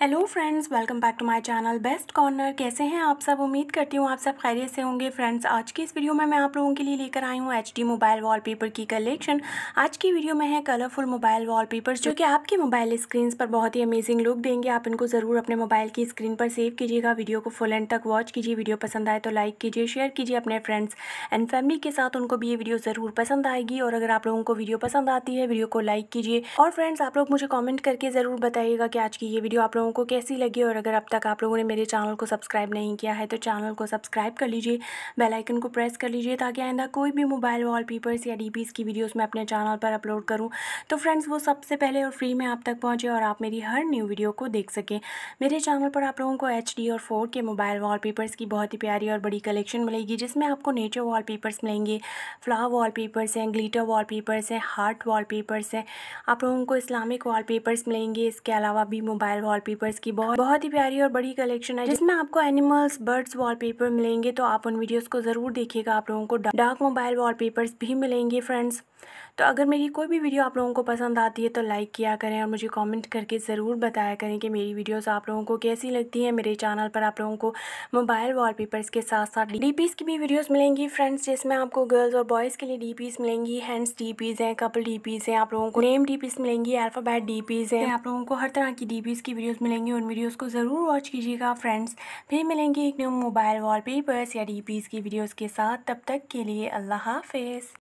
hello friends welcome back to my channel best corner कैसे हैं आप सब उम्मीद करती हूँ आप सब खैरियत से होंगे फ्रेंड्स आज की इस वीडियो में मैं आप लोगों के लिए लेकर आई हूँ डी मोबाइल वॉलपेपर की कलेक्शन आज की वीडियो में है कलरफुल मोबाइल वॉलपेपर्स जो कि आपके मोबाइल स्क्रीन पर बहुत ही अमेजिंग लुक देंगे आप इनको ज़रूर अपने मोबाइल की स्क्रीन पर सेव कीजिएगा वीडियो को फुल एंड तक वॉच कीजिए वीडियो पसंद आए तो लाइक कीजिए शेयर कीजिए अपने फ्रेंड्स एंड फैमिली के साथ उनको भी ये वीडियो ज़रूर पसंद आएगी और अगर आप लोगों को वीडियो पसंद आती है वीडियो को लाइक कीजिए और फ्रेंड्स आप लोग मुझे कॉमेंट करके ज़रूर बताइएगा कि आज की ये वीडियो आप लोगों लोगों को कैसी लगी और अगर अब तक आप लोगों ने मेरे चैनल को सब्सक्राइब नहीं किया है तो चैनल को सब्सक्राइब कर लीजिए बेल आइकन को प्रेस कर लीजिए ताकि आइंदा कोई भी मोबाइल पेपर्स या डी की वीडियोज मैं अपने चैनल पर अपलोड करूँ तो फ्रेंड्स वो सबसे पहले और फ्री में आप तक पहुँचे और आप मेरी हर न्यू वीडियो को देख सकें मेरे चैनल पर आप लोगों को एच और फोर के मोबाइल वाल की बहुत ही प्यारी और बड़ी कलेक्शन मिलेगी जिसमें आपको नेचर वाल मिलेंगे फ्लावर वाल हैं ग्लीटर वाल हैं हार्ट वाल हैं आप लोगों को इस्लामिक वाल मिलेंगे इसके अलावा भी मोबाइल वाल वॉलपेपर्स की बहुत बहुत ही प्यारी और बड़ी कलेक्शन है जिसमें आपको एनिमल्स बर्ड्स वॉलपेपर मिलेंगे तो आप उन वीडियोस को ज़रूर देखिएगा आप लोगों को डार्क मोबाइल वॉलपेपर्स भी मिलेंगे फ्रेंड्स तो अगर मेरी कोई भी वीडियो आप लोगों को पसंद आती है तो लाइक किया करें और मुझे कमेंट करके ज़रूर बताया करें कि मेरी वीडियोस आप लोगों को कैसी लगती है मेरे चैनल पर आप लोगों को मोबाइल वॉलपेपर्स के साथ साथ डीपीस की भी वीडियोस मिलेंगी फ्रेंड्स जिसमें आपको गर्ल्स और बॉयज़ के लिए डीपीस मिलेंगी हैंड्स पीज हैं कपल डी हैं आप लोगों को नेम डी मिलेंगी अल्फ़ाबेट डी हैं आप लोगों को हर तरह की डी की वीडियोज़ मिलेंगी उन वीडियोस को ज़रूर वॉच कीजिएगा फ्रेंड्स फिर मिलेंगे एक न्यू मोबाइल वॉलपेपर्स या डीपीज़ की वीडियोस के साथ तब तक के लिए अल्लाह हाफिज़